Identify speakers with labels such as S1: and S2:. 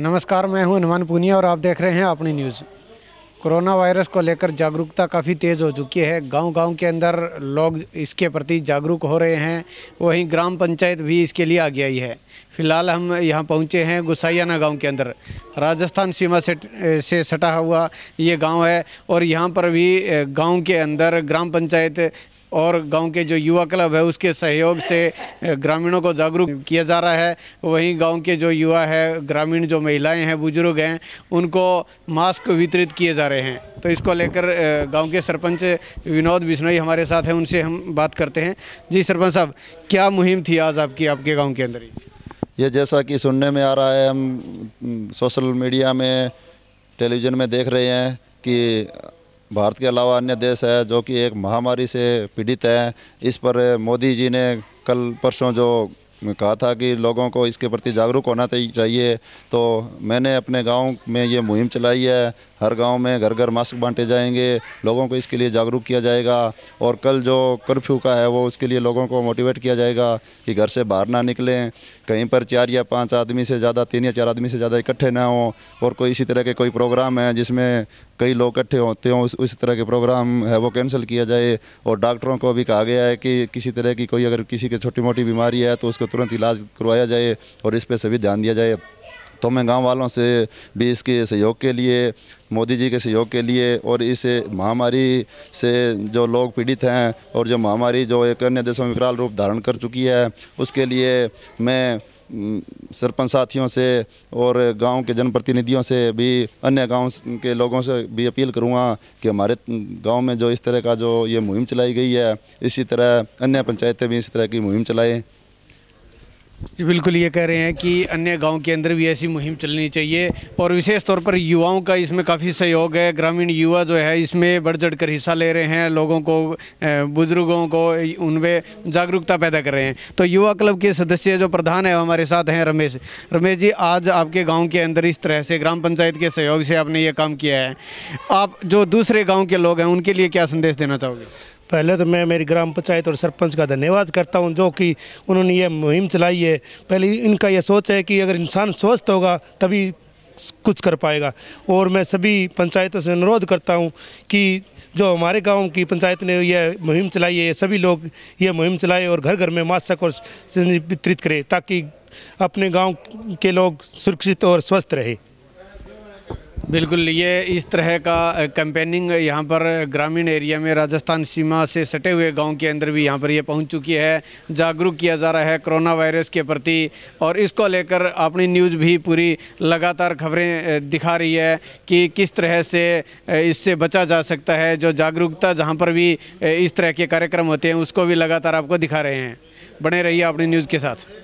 S1: नमस्कार मैं हूं हनुमान पुनिया और आप देख रहे हैं अपनी न्यूज़ कोरोना वायरस को लेकर जागरूकता काफ़ी तेज़ हो चुकी है गांव-गांव के अंदर लोग इसके प्रति जागरूक हो रहे हैं वहीं ग्राम पंचायत भी इसके लिए आगे आई है फिलहाल हम यहां पहुंचे हैं गुसाइयाना गांव के अंदर राजस्थान सीमा से से सटा हुआ ये गांव है और यहां पर भी गांव के अंदर ग्राम पंचायत और गांव के जो युवा क्लब है उसके सहयोग से ग्रामीणों को जागरूक किया जा रहा है वहीं गांव के जो युवा है ग्रामीण जो महिलाएं हैं बुजुर्ग हैं उनको मास्क वितरित किए जा रहे हैं तो इसको लेकर गाँव के सरपंच विनोद बिश्नोई हमारे साथ हैं उनसे हम बात करते हैं जी सरपंच साहब क्या मुहिम थी आज आपकी आपके गाँव के अंदर
S2: ये जैसा कि सुनने में आ रहा है हम सोशल मीडिया में टेलीविज़न में देख रहे हैं कि भारत के अलावा अन्य देश है जो कि एक महामारी से पीड़ित है इस पर मोदी जी ने कल परसों जो कहा था कि लोगों को इसके प्रति जागरूक होना चाहिए तो मैंने अपने गांव में ये मुहिम चलाई है हर गांव में घर घर मास्क बांटे जाएंगे लोगों को इसके लिए जागरूक किया जाएगा और कल जो कर्फ्यू का है वो उसके लिए लोगों को मोटिवेट किया जाएगा कि घर से बाहर ना निकलें कहीं पर चार या पाँच आदमी से ज़्यादा तीन या चार आदमी से ज़्यादा इकट्ठे ना हों और कोई इसी तरह के कोई प्रोग्राम है जिसमें कई लोग इकट्ठे होते हों उस, तरह के प्रोग्राम है वो कैंसिल किया जाए और डॉक्टरों को भी कहा गया है कि किसी तरह की कोई अगर किसी की छोटी मोटी बीमारी है तो उसको तुरंत इलाज करवाया जाए और इस पर सभी ध्यान दिया जाए तो मैं गांव वालों से भी इसके सहयोग के लिए मोदी जी के सहयोग के लिए और इस महामारी से जो लोग पीड़ित हैं और जो महामारी जो एक अन्य देशों में विकराल रूप धारण कर चुकी है उसके लिए मैं सरपंच साथियों से और गांव के जनप्रतिनिधियों से भी अन्य गांव के लोगों से भी अपील करूंगा कि हमारे गांव में जो इस तरह का जो ये मुहिम चलाई गई है इसी तरह अन्य पंचायतें भी इस तरह की मुहिम चलाएं
S1: जी बिल्कुल ये कह रहे हैं कि अन्य गांव के अंदर भी ऐसी मुहिम चलनी चाहिए और विशेष तौर पर युवाओं का इसमें काफ़ी सहयोग है ग्रामीण युवा जो है इसमें बढ़ चढ़ कर हिस्सा ले रहे हैं लोगों को बुजुर्गों को उनमें जागरूकता पैदा कर रहे हैं तो युवा क्लब के सदस्य जो प्रधान है हमारे साथ हैं रमेश रमेश जी आज आपके गाँव के अंदर इस तरह से ग्राम पंचायत के सहयोग से आपने ये काम किया है आप जो दूसरे गाँव के लोग हैं उनके लिए क्या संदेश देना चाहोगे
S3: पहले तो मैं मेरी ग्राम पंचायत और सरपंच का धन्यवाद करता हूँ जो कि उन्होंने ये मुहिम चलाई है पहले इनका यह सोच है कि अगर इंसान स्वस्थ होगा तभी कुछ कर पाएगा और मैं सभी पंचायतों से अनुरोध करता हूं कि जो हमारे गांव की पंचायत ने यह मुहिम चलाई है सभी लोग यह मुहिम चलाए और घर घर में मास्क और वितरित करें ताकि अपने गांव के लोग सुरक्षित और स्वस्थ रहे
S1: बिल्कुल ये इस तरह का कैंपेनिंग यहाँ पर ग्रामीण एरिया में राजस्थान सीमा से सटे हुए गांव के अंदर भी यहाँ पर ये पहुँच चुकी है जागरूक किया जा रहा है कोरोना वायरस के प्रति और इसको लेकर अपनी न्यूज़ भी पूरी लगातार खबरें दिखा रही है कि किस तरह से इससे बचा जा सकता है जो जागरूकता जहाँ पर भी इस तरह के कार्यक्रम होते हैं उसको भी लगातार आपको दिखा रहे हैं बने रहिए अपनी न्यूज़ के साथ